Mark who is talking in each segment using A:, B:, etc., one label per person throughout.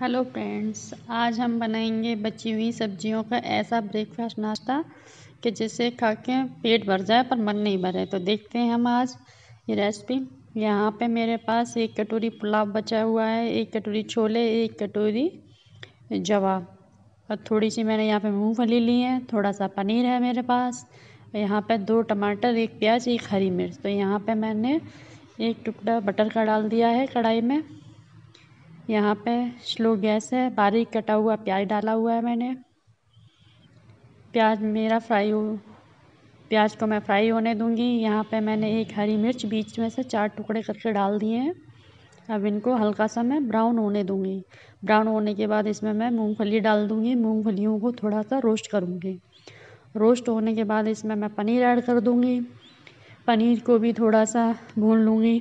A: hello friends आज हम बनाएंगे बची हुई सब्जियों का ऐसा ब्रेकफास्ट नाश्ता कि जिसे खा के पेट भर जाए पर मन नहीं भरे तो देखते हैं हम आज ये रेसिपी यहाँ पे मेरे पास एक कटोरी पुलाव बचा हुआ है एक कटोरी छोले एक कटोरी जवा और थोड़ी सी मैंने यहाँ पे मूंगफली ली है थोड़ा सा पनीर है मेरे पास यहाँ पर दो टमाटर एक प्याज एक हरी मिर्च तो यहाँ पर मैंने एक टुकड़ा बटर का डाल दिया है कढ़ाई में यहाँ पे स्लो गैस है बारीक कटा हुआ प्याज डाला हुआ है मैंने प्याज मेरा फ्राई हो प्याज को मैं फ्राई होने दूंगी यहाँ पे मैंने एक हरी मिर्च बीच में से चार टुकड़े करके डाल दिए हैं अब इनको हल्का सा मैं ब्राउन होने दूंगी ब्राउन होने के बाद इसमें मैं मूंगफली डाल दूंगी मूंगफलियों को थोड़ा सा रोस्ट करूंगी रोस्ट होने के बाद इसमें मैं पनीर ऐड कर दूंगी पनीर को भी थोड़ा सा भून लूँगी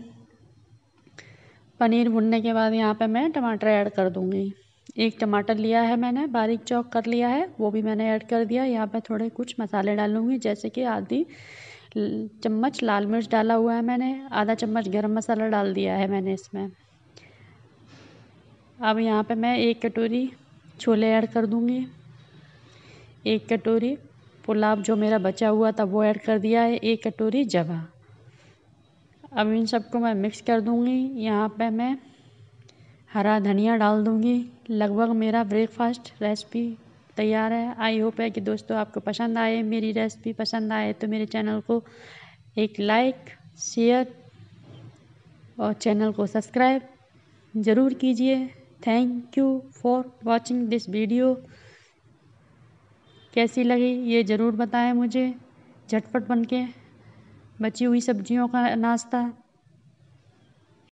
A: पनीर भुनने के बाद यहाँ पे मैं टमाटर ऐड कर दूँगी एक टमाटर लिया है मैंने बारीक चौक कर लिया है वो भी मैंने ऐड कर दिया यहाँ पे थोड़े कुछ मसाले डालूँगी जैसे कि आधी चम्मच लाल मिर्च डाला हुआ है मैंने आधा चम्मच गर्म मसाला डाल दिया है मैंने इसमें अब यहाँ पे मैं एक कटोरी छोले ऐड कर दूँगी एक कटोरी पुलाव जो मेरा बचा हुआ था वो ऐड कर दिया है एक कटोरी जवा अब इन सबको मैं मिक्स कर दूँगी यहाँ पे मैं हरा धनिया डाल दूँगी लगभग मेरा ब्रेकफास्ट रेसिपी तैयार है आई होप है कि दोस्तों आपको पसंद आए मेरी रेसिपी पसंद आए तो मेरे चैनल को एक लाइक शेयर और चैनल को सब्सक्राइब ज़रूर कीजिए thank you for watching this video कैसी लगी ये ज़रूर बताएं मुझे झटपट बन के बची हुई सब्जियों का नाश्ता